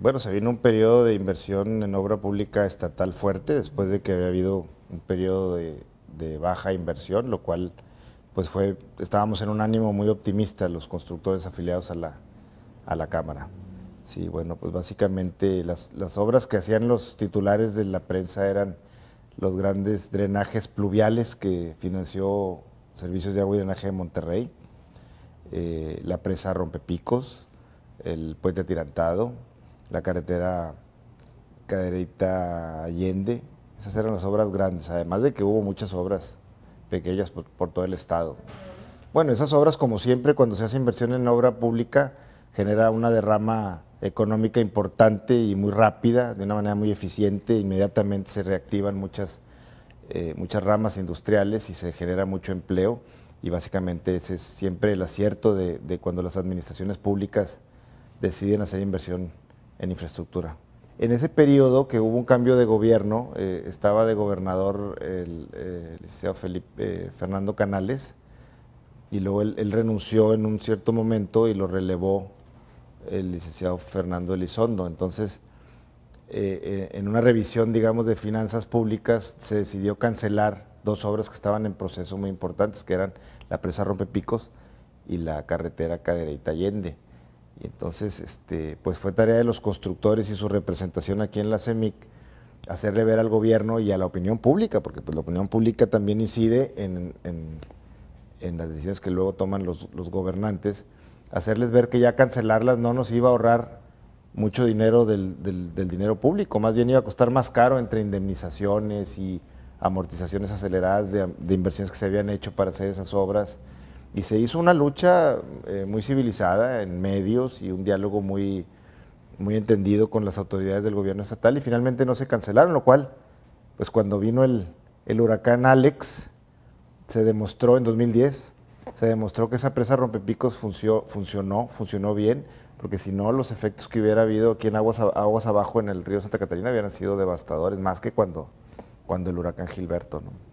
bueno, se vino un periodo de inversión en obra pública estatal fuerte después de que había habido un periodo de, baja inversión, lo cual pues fue, estábamos en un ánimo muy optimista los constructores afiliados a la, Cámara. Sí, bueno, pues básicamente las, obras que hacían los titulares de la prensa eran los grandes drenajes pluviales que financió Servicios de Agua y Drenaje de Monterrey, eh, la presa Rompepicos, el puente atirantado, la carretera Caderita Allende. Esas eran las obras grandes, además de que hubo muchas obras pequeñas por, todo el estado. Bueno, esas obras, como siempre, cuando se hace inversión en obra pública, genera una derrama económica importante y muy rápida, de una manera muy eficiente, inmediatamente se reactivan muchas, eh, muchas ramas industriales y se genera mucho empleo y básicamente ese es siempre el acierto de, de cuando las administraciones públicas deciden hacer inversión en infraestructura. En ese periodo que hubo un cambio de gobierno, eh, estaba de gobernador el, eh, licenciado eh, Fernando Canales, y luego él, renunció en un cierto momento y lo relevó el licenciado Fernando Elizondo. Entonces, en una revisión, digamos, de finanzas públicas, se decidió cancelar dos obras que estaban en proceso muy importantes, que eran la presa Rompepicos y la carretera Cadereyta Allende entonces, este, pues fue tarea de los constructores y su representación aquí en la CEMIC hacerle ver al gobierno y a la opinión pública, porque pues la opinión pública también incide en, en, las decisiones que luego toman los, gobernantes, hacerles ver que ya cancelarlas no nos iba a ahorrar mucho dinero del, dinero público, más bien iba a costar más caro entre indemnizaciones y amortizaciones aceleradas de inversiones que se habían hecho para hacer esas obras. Y se hizo una lucha eh, muy civilizada en medios y un diálogo muy, muy entendido con las autoridades del gobierno estatal y finalmente no se cancelaron, lo cual, pues cuando vino el, el huracán Alex, se demostró en 2010, se demostró que esa presa rompepicos picos funcionó, funcionó bien, porque si no, los efectos que hubiera habido aquí en aguas, aguas abajo en el río Santa Catarina hubieran sido devastadores, más que cuando, cuando el huracán Gilberto. ¿no?